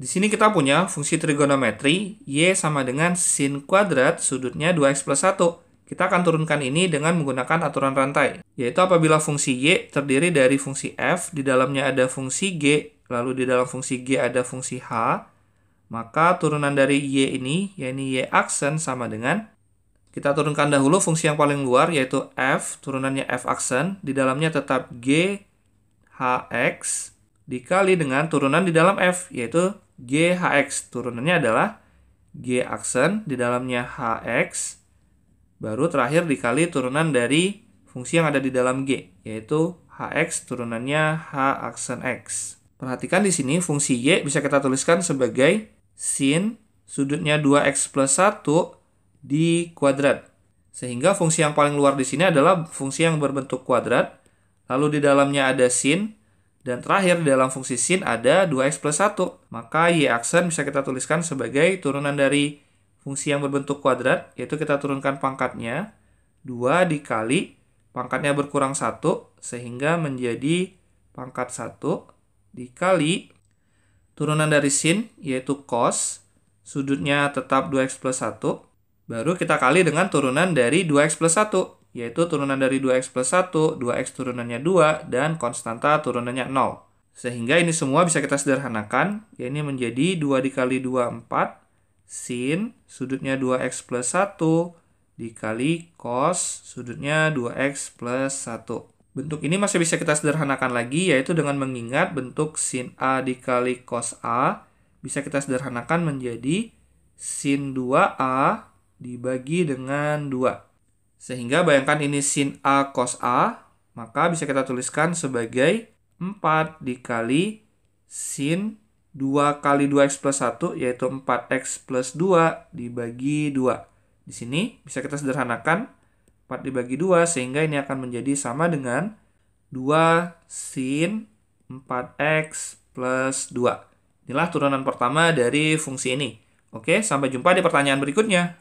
Di sini kita punya fungsi trigonometri Y sama dengan sin kuadrat sudutnya 2x plus 1. Kita akan turunkan ini dengan menggunakan aturan rantai, yaitu apabila fungsi Y terdiri dari fungsi F, di dalamnya ada fungsi G, lalu di dalam fungsi G ada fungsi H, maka turunan dari Y ini, yaitu Y aksen sama dengan kita turunkan dahulu fungsi yang paling luar yaitu F, turunannya F aksen, di dalamnya tetap G, h x dikali dengan turunan di dalam F, yaitu GHX. Turunannya adalah G aksen, di dalamnya HX, baru terakhir dikali turunan dari fungsi yang ada di dalam G, yaitu HX turunannya H aksen X. Perhatikan di sini fungsi Y bisa kita tuliskan sebagai sin sudutnya 2x plus 1 di kuadrat. Sehingga fungsi yang paling luar di sini adalah fungsi yang berbentuk kuadrat, lalu di dalamnya ada sin, dan terakhir, dalam fungsi sin ada 2x plus 1. Maka y aksen bisa kita tuliskan sebagai turunan dari fungsi yang berbentuk kuadrat, yaitu kita turunkan pangkatnya. 2 dikali pangkatnya berkurang 1, sehingga menjadi pangkat 1 dikali turunan dari sin, yaitu cos. Sudutnya tetap 2x plus 1. Baru kita kali dengan turunan dari 2x plus 1 yaitu turunan dari 2x plus 1, 2x turunannya 2, dan konstanta turunannya 0. Sehingga ini semua bisa kita sederhanakan, ya ini menjadi 2 dikali 2, 4, sin sudutnya 2x plus 1, dikali cos sudutnya 2x plus 1. Bentuk ini masih bisa kita sederhanakan lagi, yaitu dengan mengingat bentuk sin A dikali cos A, bisa kita sederhanakan menjadi sin 2A dibagi dengan 2. Sehingga bayangkan ini sin A cos A, maka bisa kita tuliskan sebagai 4 dikali sin 2 kali 2x plus 1, yaitu 4x plus 2 dibagi 2. Di sini bisa kita sederhanakan 4 dibagi 2, sehingga ini akan menjadi sama dengan 2 sin 4x plus 2. Inilah turunan pertama dari fungsi ini. Oke, sampai jumpa di pertanyaan berikutnya.